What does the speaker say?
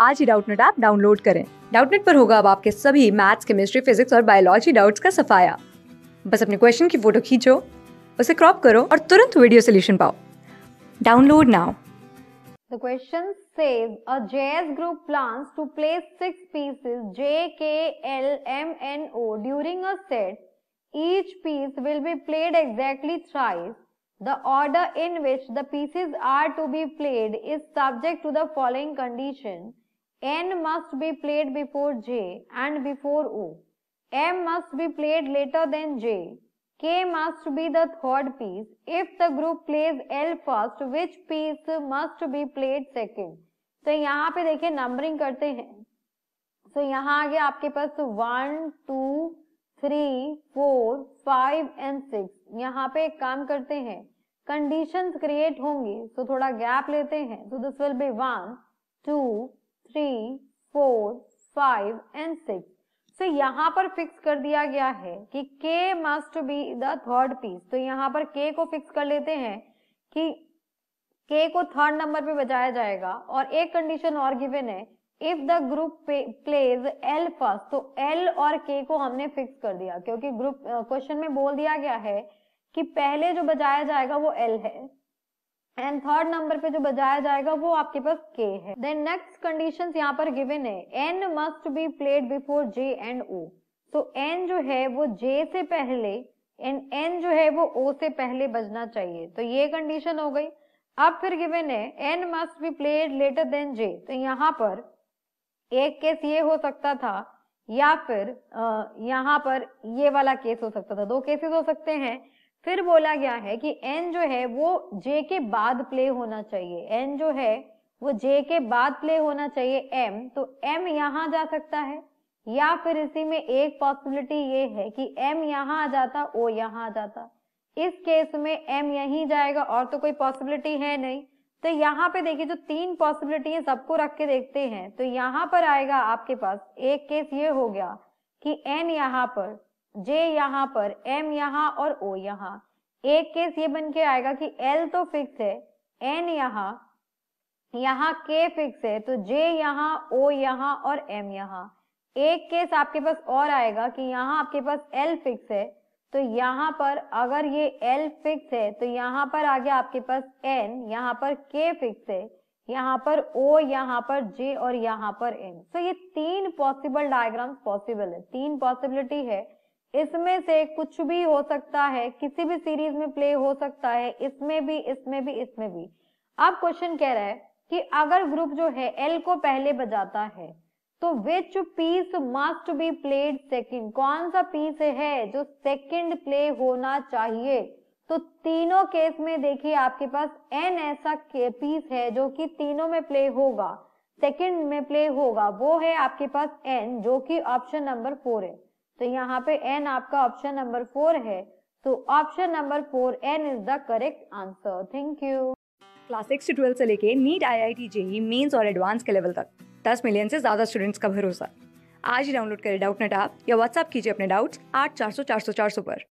आज ही Doubtnut app download करें डाउटनेट पर होगा अब आपके सभी मैथ्स केमिस्ट्री फिजिक्स और बायोलॉजी डाउट्स का सफाया बस अपने क्वेश्चन की फोटो खींचो उसे क्रॉप करो और तुरंत वीडियो सोल्यूशन पाओ download now The question says a JS group plans to place six pieces J, K, L, M, and O during a set. Each piece will be played exactly thrice. The order in which the pieces are to be played is subject to the following condition. N must be played before J and before O. M must be played later than J. K must be the third piece. If the group plays L first, which piece must be played second? तो so, यहाँ पे देखिए numbering करते हैं सो so, यहाँ आगे आपके पास one two three four five and six यहाँ पे एक काम करते हैं कंडीशंस क्रिएट होंगी सो so, थोड़ा गैप लेते हैं so this will be one two three four five and six so यहाँ पर फिक्स कर दिया गया है कि K must be the third piece तो यहाँ पर के को फिक्स कर लेते हैं कि के को थर्ड नंबर पे बजाया जाएगा और एक कंडीशन और गिवन है if the group plays L first तो एल और के को हमने फिक्स कर दिया क्योंकि ग्रुप क्वेश्चन में बोल दिया गया है कि पहले जो बजाया जाएगा वो एल है एंड थर्ड नंबर पे जो बजाया जाएगा वो आपके पास के है देन नेक्स्ट कंडीशन यहाँ पर गिवन है N must be played before J and O तो एन जो है वो जे से पहले एंड एन जो है वो ओ से पहले बजना चाहिए तो ये कंडीशन हो गई अब फिर गिवन है N must be played later than J तो यहाँ पर एक केस ये हो सकता था या फिर यहाँ पर ये वाला केस हो सकता था दो केसेस हो सकते हैं फिर बोला गया है कि एन जो है वो जे के बाद प्ले होना चाहिए एन जो है वो जे के बाद प्ले होना चाहिए एम तो एम यहाँ जा सकता है या फिर इसी में एक पॉसिबिलिटी ये है कि एम यहाँ आ जाता ओ यहाँ आ जाता इस केस में एम यहीं जाएगा और तो कोई पॉसिबिलिटी है नहीं तो यहाँ पे देखिए जो तीन पॉसिबिलिटी है सबको रख के देखते हैं तो यहाँ पर आएगा आपके पास एक केस ये हो गया कि एन यहाँ पर जे यहाँ पर एम यहाँ और ओ यहाँ एक केस ये बन के आएगा कि एल तो फिक्स है एन यहाँ यहाँ के फिक्स है तो जे यहाँ ओ यहाँ और एम यहाँ एक केस आपके पास और आएगा कि यहाँ आपके पास एल फिक्स है तो यहाँ पर अगर ये एल फिक्स है तो यहाँ पर आ गया आपके पास एन यहाँ पर के फिक्स है यहाँ पर ओ यहाँ पर जे और यहाँ पर एन सो so ये तीन पॉसिबल डायग्राम पॉसिबल है तीन पॉसिबिलिटी है इसमें से कुछ भी हो सकता है किसी भी सीरीज में प्ले हो सकता है इसमें भी इसमें भी इसमें भी अब क्वेश्चन कह रहा है कि अगर ग्रुप जो है एल को पहले बजाता है तो which piece must be played second कौन सा पीस है जो सेकंड प्ले होना चाहिए तो तीनों केस में देखिए आपके पास एन ऐसा पीस है जो कि तीनों में प्ले होगा सेकंड में प्ले होगा वो है आपके पास एन जो कि ऑप्शन नंबर फोर है तो यहाँ पे एन आपका ऑप्शन नंबर फोर है तो option number four N is the correct answer thank you class six से ट्वेल्थ से लेके NEET I I T JEE mains और एडवांस के लेवल तक दस मिलियन से ज़्यादा स्टूडेंट्स का भरोसा आज ही डाउनलोड करें डाउट नेट आप या व्हाट्सअप कीजिए अपने डाउट्स आठ चार सौ चार सौ चार सौ पर